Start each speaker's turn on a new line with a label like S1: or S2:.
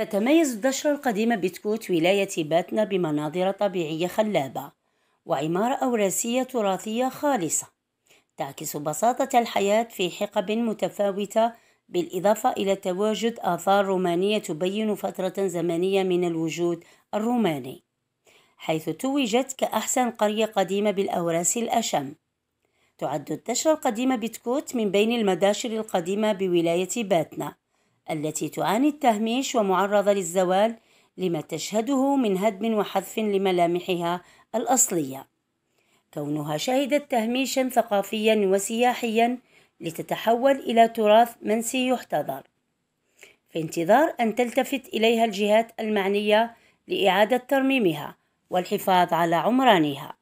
S1: تتميز الدشرة القديمة بتكوت ولاية باتنا بمناظر طبيعية خلابة وعمارة أوراسية تراثية خالصة تعكس بساطة الحياة في حقب متفاوتة بالإضافة إلى تواجد آثار رومانية تبين فترة زمنية من الوجود الروماني حيث توجت كأحسن قرية قديمة بالأوراس الأشم تعد الدشرة القديمة بتكوت من بين المداشر القديمة بولاية باتنا التي تعاني التهميش ومعرضة للزوال لما تشهده من هدم وحذف لملامحها الأصلية كونها شهدت تهميشا ثقافيا وسياحيا لتتحول إلى تراث منسي يحتضر في انتظار أن تلتفت إليها الجهات المعنية لإعادة ترميمها والحفاظ على عمرانها